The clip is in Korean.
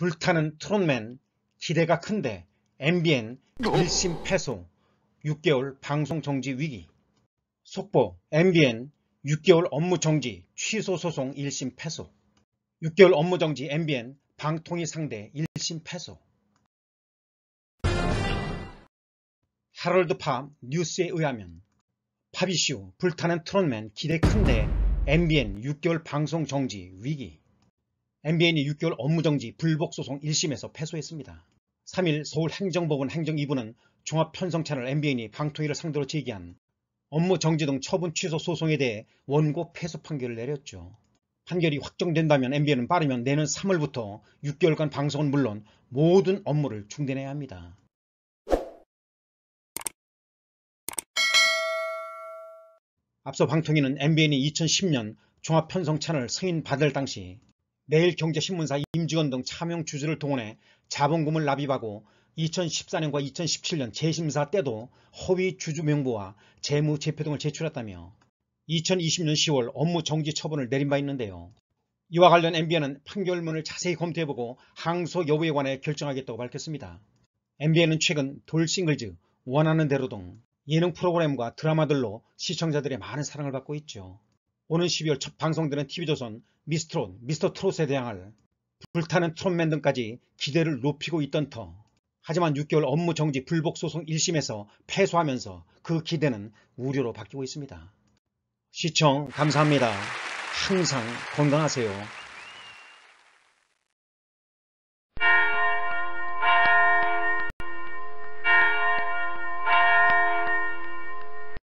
불타는 트롯맨 기대가 큰데 MBN 1심 패소 6개월 방송 정지 위기 속보 MBN 6개월 업무 정지 취소 소송 1심 패소 6개월 업무 정지 MBN 방통위 상대 1심 패소 하롤드팝 뉴스에 의하면 팝이슈 불타는 트롯맨 기대 큰데 MBN 6개월 방송 정지 위기 MBN이 6개월 업무정지 불복 소송 1심에서 패소했습니다. 3일 서울행정법원 행정 2부는 종합편성채널 MBN이 방통위를 상대로 제기한 업무정지 등 처분 취소 소송에 대해 원고 패소 판결을 내렸죠. 판결이 확정된다면 MBN은 빠르면 내년 3월부터 6개월간 방송은 물론 모든 업무를 중단해야 합니다. 앞서 방통위는 MBN이 2010년 종합편성 채널 승인 받을 당시 내일 경제신문사 임지원등 차명 주주를 동원해 자본금을 납입하고 2014년과 2017년 재심사 때도 허위 주주 명부와 재무 제표 등을 제출했다며 2020년 10월 업무 정지 처분을 내린 바 있는데요. 이와 관련 MBN은 판결문을 자세히 검토해보고 항소 여부에 관해 결정하겠다고 밝혔습니다. MBN은 최근 돌싱글즈, 원하는 대로 등 예능 프로그램과 드라마들로 시청자들의 많은 사랑을 받고 있죠. 오는 12월 첫 방송되는 TV조선 미스트롯, 미스터트롯에 대항할 불타는 트롯맨 등까지 기대를 높이고 있던 터. 하지만 6개월 업무 정지 불복 소송 1심에서 패소하면서 그 기대는 우려로 바뀌고 있습니다. 시청 감사합니다. 항상 건강하세요.